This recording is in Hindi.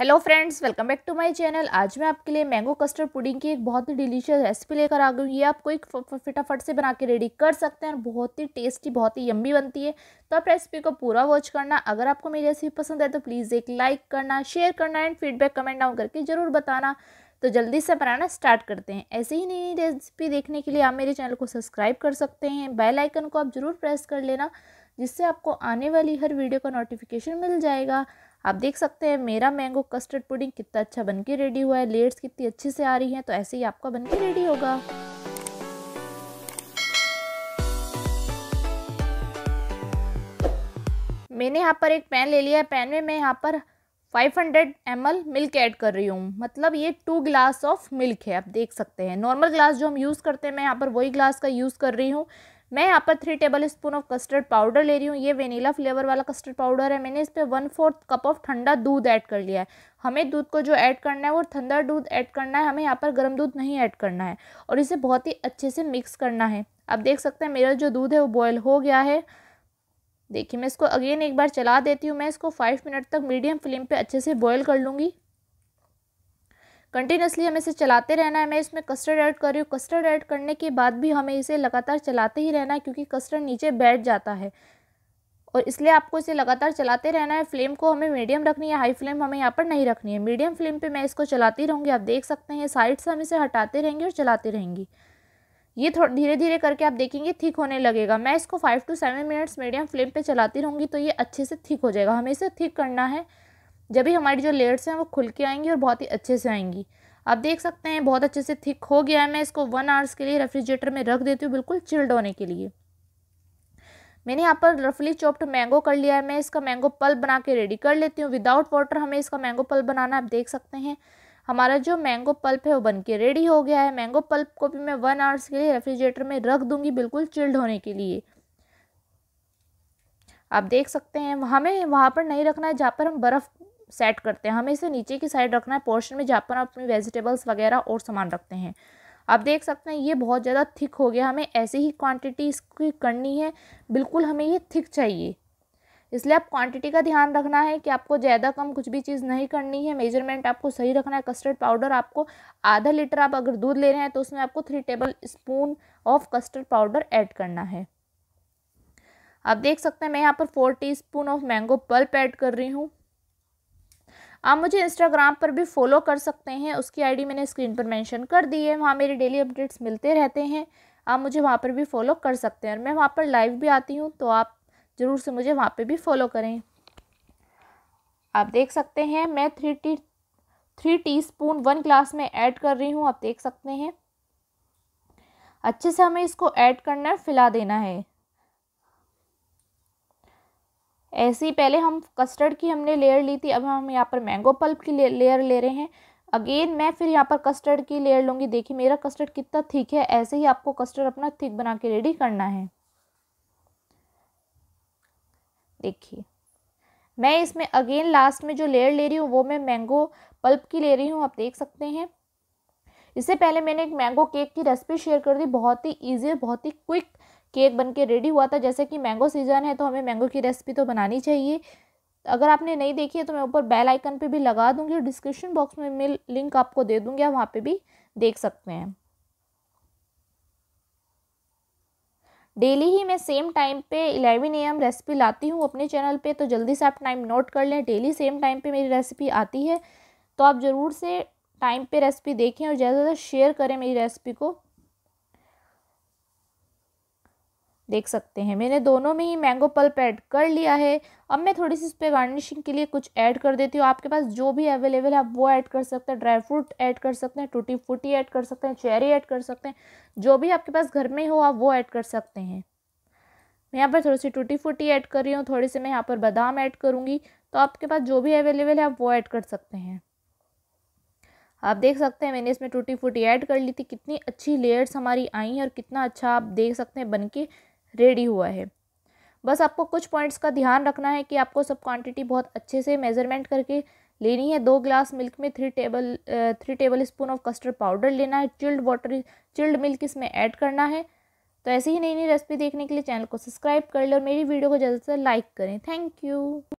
hello friends welcome back to my channel आज मैं आपके लिए मैंगो कस्टर्ड पुडिंग की एक बहुत ही डिलीशियस रेसिपी लेकर आ गई ये आप कोई फटाफट से बना के रेडी कर सकते हैं और बहुत ही टेस्टी बहुत ही यम्मी बनती है तो आप रेसिपी को पूरा वॉच करना अगर आपको मेरी रेसिपी पसंद है तो प्लीज़ एक लाइक करना शेयर करना एंड फीडबैक कमेंट डाउन करके ज़रूर बताना तो जल्दी से बनाना स्टार्ट करते हैं ऐसे ही नई नई रेसिपी देखने के लिए आप मेरे चैनल को सब्सक्राइब कर सकते हैं बेल आइकन को आप ज़रूर प्रेस कर लेना जिससे आपको आने वाली हर वीडियो का नोटिफिकेशन मिल जाएगा आप देख सकते हैं मेरा मैंगो कस्टर्ड पुडिंग कितना अच्छा बनके रेडी हुआ है लेयर्स कितनी अच्छे से आ रही हैं तो ऐसे ही आपका बनके रेडी होगा मैंने यहाँ पर एक पैन ले लिया है पैन में मैं यहाँ पर 500 hundred M L milk add कर रही हूँ मतलब ये टू ग्लास ऑफ मिल्क है आप देख सकते हैं नॉर्मल ग्लास जो हम यूज़ करते हैं मैं यहाँ पर वही ग्लास का यूज़ कर रही हूँ मैं यहाँ पर three tablespoon of custard powder ले रही हूँ ये वेनिला फ्लेवर वाला कस्टर्ड पाउडर है मैंने इस पर वन फोर्थ कप ऑफ ठंडा दूध ऐड कर लिया है हमें दूध को जो ऐड करना है वो ठंडा दूध ऐड करना है हमें यहाँ पर गर्म दूध नहीं ऐड करना है और इसे बहुत ही अच्छे से मिक्स करना है आप देख सकते हैं मेरा जो दूध है वो बॉयल हो गया है देखिए मैं इसको अगेन एक बार चला देती हूँ मैं इसको फाइव मिनट तक मीडियम फ्लेम पर अच्छे से बॉयल कर लूँगी कंटिन्यूसली हमें इसे चलाते रहना है मैं इसमें कस्टर्ड ऐड कर रही हूँ कस्टर्ड ऐड करने के बाद भी हमें इसे लगातार चलाते ही रहना है क्योंकि कस्टर्ड नीचे बैठ जाता है और इसलिए आपको इसे लगातार चलाते रहना है फ्लेम को हमें मीडियम रखनी है हाई फ्लेम हमें यहाँ पर नहीं रखनी है मीडियम फ्लेम पे मैं इसको चलाती रहूँगी आप देख सकते हैं साइड से हम इसे हटाते रहेंगे और चलाते रहेंगी ये थोड़ा धीरे धीरे करके आप देखेंगे ठीक होने लगेगा मैं इसको five to seven minutes medium flame पर चलाती रहूँगी तो ये अच्छे से ठीक हो जाएगा हमें इसे ठीक करना है जब भी हमारी जो लेयर्स हैं वो खुल के आएंगी और बहुत ही अच्छे से आएंगी आप देख सकते हैं बहुत अच्छे से थिक हो गया है मैं इसको वन आवर्स के लिए रेफ्रिजरेटर में रख देती हूँ बिल्कुल चिल्ड होने के लिए मैंने यहाँ पर रफली चॉप्ड मैंगो कर लिया है मैं इसका मैंगो पल्प बना के रेडी कर लेती हूँ विदाउट वाटर हमें इसका मैंगो पल्प बनाना आप देख सकते हैं हमारा जो मैंगो पल्प है वो बन के रेडी हो गया है मैंगो पल्प को भी मैं वन आवर्स के लिए रेफ्रिजरेटर में रख दूंगी बिल्कुल चिल्ड होने के लिए आप देख सकते हैं हमें वहाँ पर नहीं रखना है जहाँ पर हम बर्फ़ सेट करते हैं हमें इसे नीचे की साइड रखना है पोर्शन में जहाँ पर आप अपनी वेजिटेबल्स वगैरह और सामान रखते हैं आप देख सकते हैं ये बहुत ज़्यादा थिक हो गया हमें ऐसे ही क्वांटिटी इसकी करनी है बिल्कुल हमें ये थिक चाहिए इसलिए आप क्वांटिटी का ध्यान रखना है कि आपको ज़्यादा कम कुछ भी चीज़ नहीं करनी है मेजरमेंट आपको सही रखना है कस्टर्ड पाउडर आपको आधा लीटर आप अगर दूध ले रहे हैं तो उसमें आपको three tablespoon of custard powder add करना है आप देख सकते हैं मैं यहाँ पर four spoon of mango pulp add कर रही हूँ आप मुझे इंस्टाग्राम पर भी फॉलो कर सकते हैं उसकी आईडी मैंने स्क्रीन पर मेंशन कर दी है वहाँ मेरे डेली अपडेट्स मिलते रहते हैं आप मुझे वहाँ पर भी फॉलो कर सकते हैं और मैं वहाँ पर लाइव भी आती हूँ तो आप ज़रूर से मुझे वहाँ पर भी फॉलो करें आप देख सकते हैं मैं three T three teaspoon one glass में ऐड कर रही हूँ आप देख सकते हैं अच्छे से हमें इसको ऐड करना है फिला देना है ऐसे ही पहले हम कस्टर्ड की हमने लेयर ली थी अब हम यहाँ पर मैंगो पल्प की लेयर ले रहे हैं अगेन मैं फिर यहाँ पर कस्टर्ड की लेयर लूँगी देखिए मेरा कस्टर्ड कितना थिक है ऐसे ही आपको कस्टर्ड अपना थिक बना के रेडी करना है देखिए मैं इसमें अगेन लास्ट में जो लेयर ले रही हूँ वो मैं मैंगो पल्प की ले रही हूँ आप देख सकते हैं इससे पहले मैंने एक मैंगो केक की रेसिपी शेयर कर दी बहुत ही ईजी बहुत ही क्विक केक बन के रेडी हुआ था जैसे कि मैंगो सीजन है तो हमें मैंगो की रेसिपी तो बनानी चाहिए अगर आपने नहीं देखी है तो मैं ऊपर बेल आइकन पे भी लगा दूंगी और डिस्क्रिप्शन बॉक्स में मैं लिंक आपको दे दूंगी आप वहाँ पे भी देख सकते हैं डेली ही मैं सेम टाइम पे ए एम रेसिपी लाती हूँ अपने चैनल पे तो जल्दी से आप टाइम नोट कर लें डेली सेम टाइम पे मेरी रेसिपी आती है तो आप ज़रूर से टाइम पे रेसिपी देखें और ज़्यादा से ज़्यादा शेयर करें मेरी रेसिपी को देख सकते हैं मैंने दोनों में ही मैंगो पल्प ऐड कर लिया है अब मैं थोड़ी सी इस पर गार्निशिंग के लिए कुछ ऐड कर देती हूँ आपके पास जो भी अवेलेबल है आप वो ऐड कर सकते हैं ड्राई फ्रूट ऐड कर सकते हैं टूटी फूटी ऐड कर सकते हैं चेरी ऐड कर सकते हैं जो भी आपके पास घर में हो आप वो ऐड कर सकते हैं मैं यहाँ पर थोड़ी सी टूटी फूटी ऐड कर रही हूँ थोड़ी सी मैं यहाँ पर बादाम ऐड करूँगी तो आपके पास जो भी अवेलेबल है आप वो ऐड कर सकते हैं आप देख सकते हैं मैंने इसमें टूटी फूटी ऐड कर ली थी कितनी अच्छी लेयर्स हमारी आई हैं और कितना अच्छा आप देख सकते हैं बन के रेडी हुआ है बस आपको कुछ पॉइंट्स का ध्यान रखना है कि आपको सब क्वांटिटी बहुत अच्छे से मेज़रमेंट करके लेनी है दो ग्लास मिल्क में three table three tablespoon of custard powder लेना है चिल्ड वाटर चिल्ड मिल्क इसमें ऐड करना है तो ऐसी ही नई नई रेसिपी देखने के लिए चैनल को सब्सक्राइब कर लें और मेरी वीडियो को ज़्यादा से लाइक करें थैंक यू